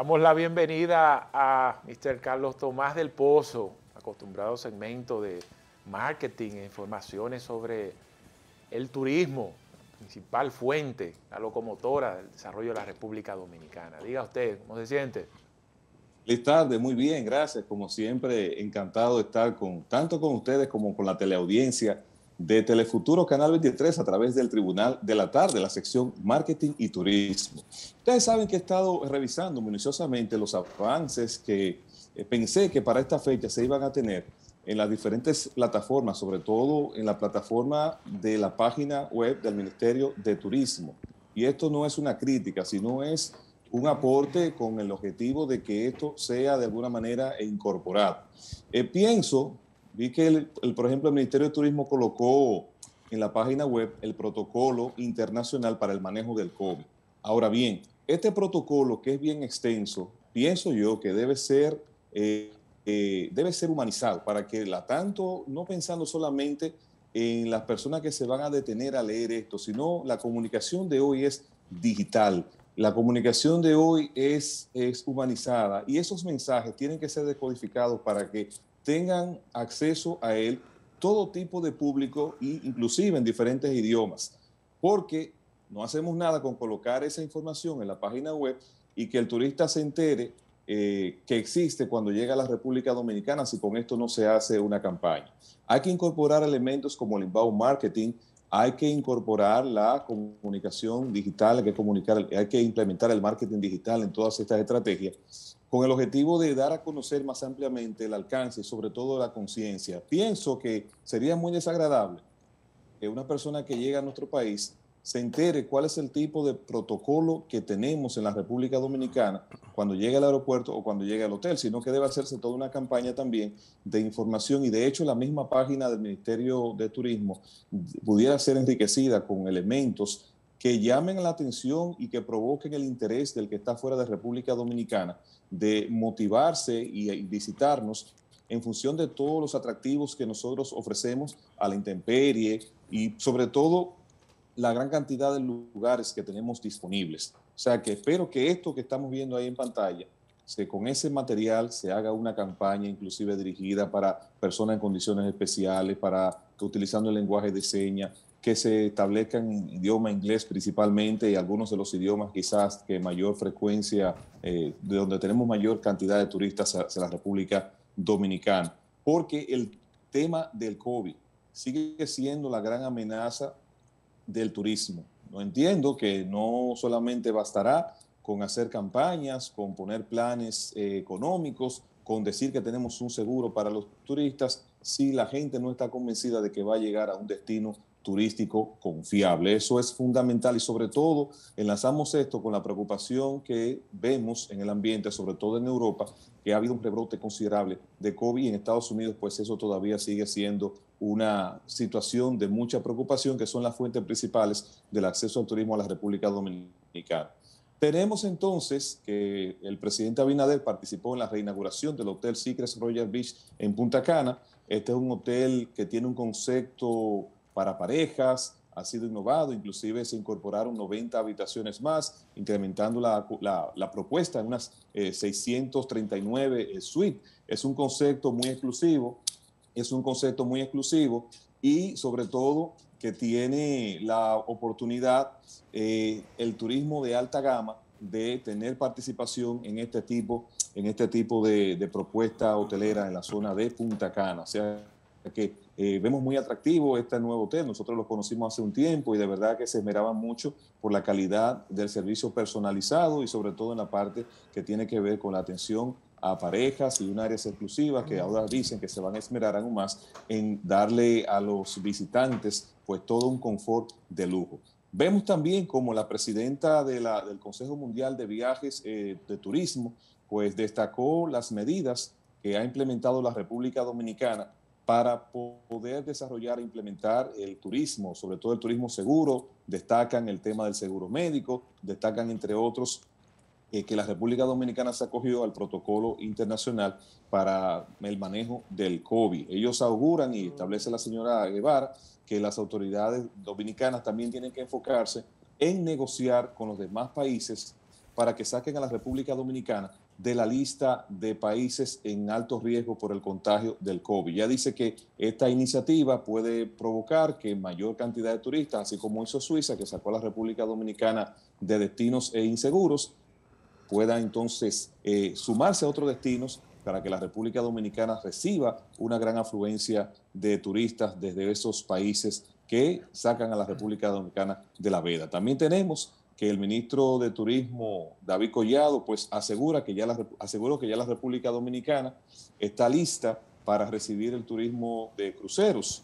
Damos la bienvenida a Mr. Carlos Tomás del Pozo, acostumbrado segmento de marketing e informaciones sobre el turismo, principal fuente, la locomotora del desarrollo de la República Dominicana. Diga usted, ¿cómo se siente? Feliz tarde, muy bien, gracias. Como siempre, encantado de estar con tanto con ustedes como con la teleaudiencia de Telefuturo Canal 23 a través del Tribunal de la Tarde, la sección Marketing y Turismo. Ustedes saben que he estado revisando minuciosamente los avances que eh, pensé que para esta fecha se iban a tener en las diferentes plataformas, sobre todo en la plataforma de la página web del Ministerio de Turismo. Y esto no es una crítica, sino es un aporte con el objetivo de que esto sea de alguna manera incorporado. Eh, pienso Vi que, el, por ejemplo, el Ministerio de Turismo colocó en la página web el protocolo internacional para el manejo del COVID. Ahora bien, este protocolo que es bien extenso, pienso yo que debe ser, eh, eh, debe ser humanizado para que la tanto, no pensando solamente en las personas que se van a detener a leer esto, sino la comunicación de hoy es digital. La comunicación de hoy es, es humanizada y esos mensajes tienen que ser decodificados para que tengan acceso a él todo tipo de público inclusive en diferentes idiomas, porque no hacemos nada con colocar esa información en la página web y que el turista se entere eh, que existe cuando llega a la República Dominicana si con esto no se hace una campaña. Hay que incorporar elementos como el inbound marketing, hay que incorporar la comunicación digital, hay que, comunicar, hay que implementar el marketing digital en todas estas estrategias, con el objetivo de dar a conocer más ampliamente el alcance y sobre todo la conciencia. Pienso que sería muy desagradable que una persona que llega a nuestro país se entere cuál es el tipo de protocolo que tenemos en la República Dominicana cuando llega al aeropuerto o cuando llega al hotel, sino que debe hacerse toda una campaña también de información y de hecho la misma página del Ministerio de Turismo pudiera ser enriquecida con elementos que llamen la atención y que provoquen el interés del que está fuera de República Dominicana de motivarse y visitarnos en función de todos los atractivos que nosotros ofrecemos a la intemperie y sobre todo la gran cantidad de lugares que tenemos disponibles. O sea que espero que esto que estamos viendo ahí en pantalla, que con ese material se haga una campaña inclusive dirigida para personas en condiciones especiales, para utilizando el lenguaje de señas, que se establezca en idioma inglés principalmente y algunos de los idiomas quizás que mayor frecuencia, eh, de donde tenemos mayor cantidad de turistas hacia la República Dominicana. Porque el tema del COVID sigue siendo la gran amenaza del turismo. No entiendo que no solamente bastará con hacer campañas, con poner planes eh, económicos, con decir que tenemos un seguro para los turistas, si la gente no está convencida de que va a llegar a un destino turístico confiable. Eso es fundamental y sobre todo enlazamos esto con la preocupación que vemos en el ambiente, sobre todo en Europa, que ha habido un rebrote considerable de COVID y en Estados Unidos, pues eso todavía sigue siendo una situación de mucha preocupación, que son las fuentes principales del acceso al turismo a la República Dominicana. Tenemos entonces que el presidente Abinader participó en la reinauguración del Hotel Secrets Royal Beach en Punta Cana. Este es un hotel que tiene un concepto para parejas, ha sido innovado, inclusive se incorporaron 90 habitaciones más, incrementando la, propuesta en unas 639 eh, eh, suites. Es un concepto muy exclusivo, es un concepto muy exclusivo y sobre todo que tiene la oportunidad eh, el turismo de alta gama de tener participación en este tipo, en este tipo de, propuesta hotelera en la zona de Punta Cana que eh, vemos muy atractivo este nuevo hotel. Nosotros lo conocimos hace un tiempo y de verdad que se esmeraban mucho por la calidad del servicio personalizado y sobre todo en la parte que tiene que ver con la atención a parejas y un área exclusivas que ahora dicen que se van a esmerar aún más en darle a los visitantes pues todo un confort de lujo. Vemos también como la presidenta de la, del Consejo Mundial de Viajes eh, de Turismo pues destacó las medidas que ha implementado la República Dominicana para poder desarrollar e implementar el turismo, sobre todo el turismo seguro. Destacan el tema del seguro médico, destacan, entre otros, eh, que la República Dominicana se acogió al protocolo internacional para el manejo del COVID. Ellos auguran, y establece la señora Guevara, que las autoridades dominicanas también tienen que enfocarse en negociar con los demás países para que saquen a la República Dominicana de la lista de países en alto riesgo por el contagio del COVID. Ya dice que esta iniciativa puede provocar que mayor cantidad de turistas, así como hizo Suiza, que sacó a la República Dominicana de destinos e inseguros, pueda entonces eh, sumarse a otros destinos para que la República Dominicana reciba una gran afluencia de turistas desde esos países que sacan a la República Dominicana de la veda. También tenemos que el ministro de Turismo, David Collado, pues asegura que ya la, aseguró que ya la República Dominicana está lista para recibir el turismo de cruceros.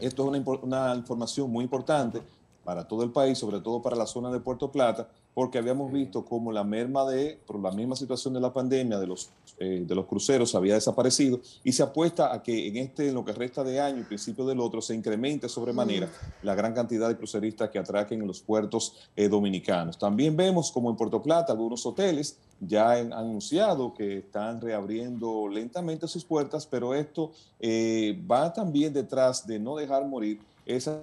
Esto es una, información muy importante para todo el país, sobre todo para la zona de Puerto Plata, porque habíamos visto cómo la merma de, por la misma situación de la pandemia, de los, eh, de los cruceros había desaparecido y se apuesta a que en este, lo que resta de año y principio del otro, se incremente sobremanera mm. la gran cantidad de cruceristas que atraquen en los puertos eh, dominicanos. También vemos como en Puerto Plata algunos hoteles ya han anunciado que están reabriendo lentamente sus puertas, pero esto eh, va también detrás de no dejar morir esa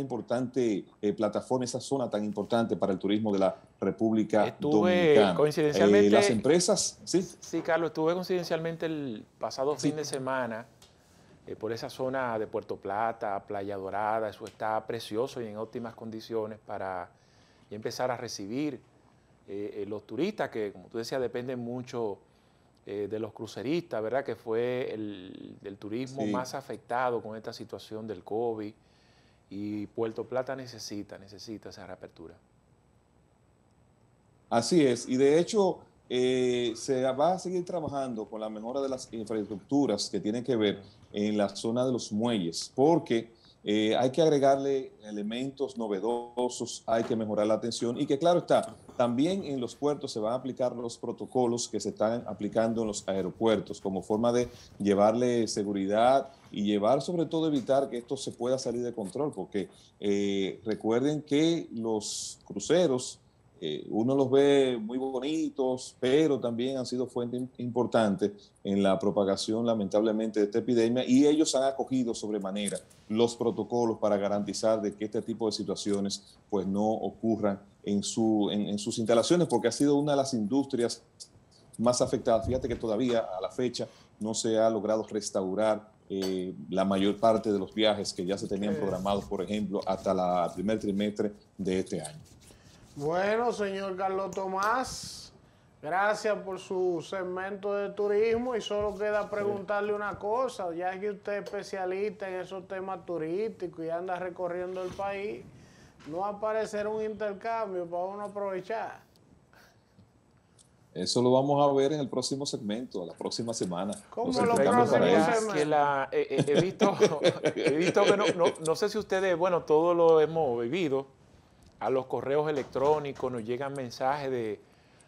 importante eh, plataforma, esa zona tan importante para el turismo de la República estuve, Dominicana. Coincidencialmente, eh, las empresas, sí. Sí, Carlos, estuve coincidencialmente el pasado fin de semana eh, por esa zona de Puerto Plata, Playa Dorada, eso está precioso y en óptimas condiciones para empezar a recibir los turistas que, como tú decías, dependen mucho de los cruceristas, ¿verdad? Que fue el, turismo más afectado con esta situación del COVID. Y Puerto Plata necesita, necesita esa reapertura. Así es, y de hecho eh, se va a seguir trabajando con la mejora de las infraestructuras que tienen que ver en la zona de los muelles, porque eh, hay que agregarle elementos novedosos, hay que mejorar la atención y que claro está, también en los puertos se van a aplicar los protocolos que se están aplicando en los aeropuertos como forma de llevarle seguridad y llevar sobre todo evitar que esto se pueda salir de control, porque eh, recuerden que los cruceros eh, uno los ve muy bonitos, pero también han sido fuente importante en la propagación, lamentablemente, de esta epidemia y ellos han acogido sobremanera los protocolos para garantizar de que este tipo de situaciones pues no ocurran en, su, en, sus instalaciones porque ha sido una de las industrias más afectadas. Fíjate que todavía a la fecha no se ha logrado restaurar eh, la mayor parte de los viajes que ya se tenían programados, por ejemplo, hasta el primer trimestre de este año. Bueno, señor Carlos Tomás, gracias por su segmento de turismo y solo queda preguntarle una cosa, ya que usted es especialista en esos temas turísticos y anda recorriendo el país no va a aparecer un intercambio para uno aprovechar. Eso lo vamos a ver en el próximo segmento, la próxima semana. ¿Cómo lo que eh, eh, he, visto, que no, sé si ustedes, bueno, todo lo hemos vivido. A los correos electrónicos nos llegan mensajes de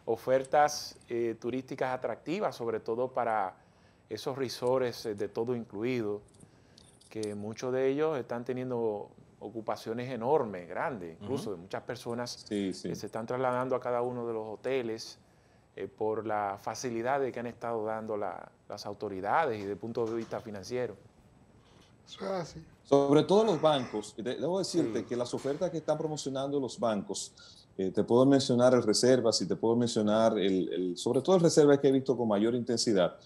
ofertas eh, turísticas atractivas, sobre todo para esos risores de todo incluido, que muchos de ellos están teniendo ocupaciones enormes, grandes, incluso de muchas personas que se están trasladando a cada uno de los hoteles eh, por la facilidad que han estado dando las autoridades y desde el punto de vista financiero. Sobre todo los bancos. debo decirte que las ofertas que están promocionando los bancos, eh, te puedo mencionar el Reservas y te puedo mencionar, el, sobre todo el Reservas que he visto con mayor intensidad,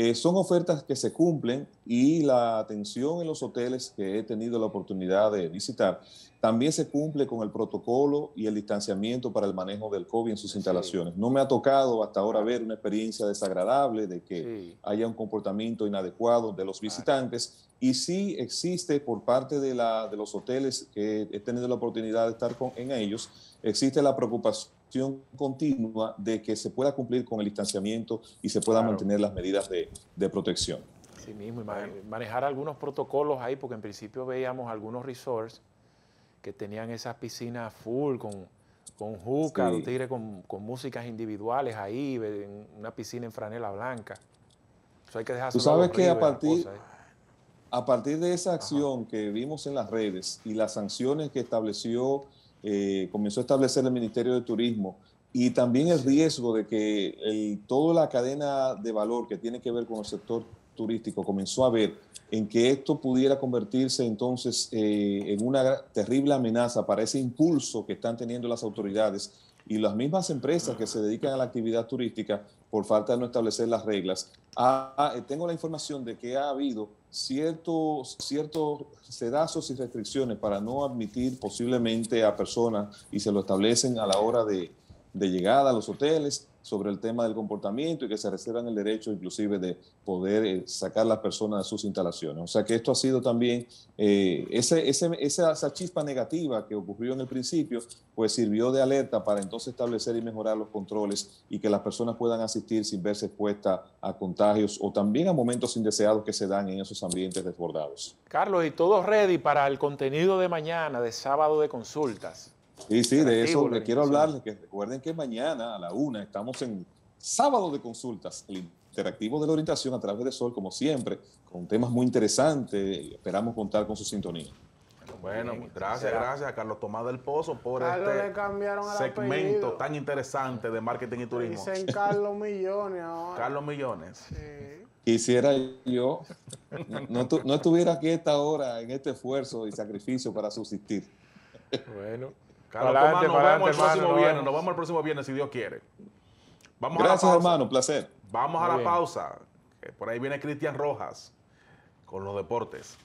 eh, son ofertas que se cumplen y la atención en los hoteles que he tenido la oportunidad de visitar también se cumple con el protocolo y el distanciamiento para el manejo del COVID en sus instalaciones. No me ha tocado hasta ahora ver una experiencia desagradable de que haya un comportamiento inadecuado de los visitantes y sí existe por parte de, la, de los hoteles que he tenido la oportunidad de estar con, en ellos, existe la preocupación continua de que se pueda cumplir con el distanciamiento y se puedan mantener las medidas de, protección. Sí mismo, manejar algunos protocolos ahí, porque en principio veíamos algunos resorts que tenían esas piscinas full con, con juca, con, con, músicas individuales ahí, en una piscina en franela blanca. Eso hay que dejar Tú sabes que a partir, ¿eh? a partir de esa acción que vimos en las redes y las sanciones que estableció eh, comenzó a establecer el Ministerio de Turismo y también el riesgo de que toda la cadena de valor que tiene que ver con el sector turístico comenzó a ver en que esto pudiera convertirse entonces eh, en una terrible amenaza para ese impulso que están teniendo las autoridades y las mismas empresas que se dedican a la actividad turística por falta de no establecer las reglas. Ah, eh, tengo la información de que ha habido ciertos, ciertos sedazos y restricciones para no admitir posiblemente a personas y se lo establecen a la hora de, de llegada a los hoteles sobre el tema del comportamiento y que se reservan el derecho inclusive de poder eh, sacar a las personas de sus instalaciones. O sea que esto ha sido también, eh, esa, esa, chispa negativa que ocurrió en el principio, pues sirvió de alerta para entonces establecer y mejorar los controles y que las personas puedan asistir sin verse expuestas a contagios o también a momentos indeseados que se dan en esos ambientes desbordados. Carlos, y todo ready para el contenido de mañana, de sábado de consultas. Sí, sí, de eso le quiero hablarles, Que recuerden que mañana a la una estamos en sábado de consultas, el interactivo de la orientación a través de Sol, como siempre, con temas muy interesantes. Esperamos contar con su sintonía. Bueno, gracias, gracias a Carlos Tomás del Pozo por este segmento tan interesante de marketing y turismo. Dicen Carlos Millones ahora. Carlos Millones. Quisiera yo no, no estuviera aquí esta hora en este esfuerzo y sacrificio para subsistir. Bueno. Carlos nos vemos el próximo viernes. Nos vemos el próximo viernes, si Dios quiere. Gracias, hermano. Placer. Vamos a la pausa. Por ahí viene Cristian Rojas con los deportes.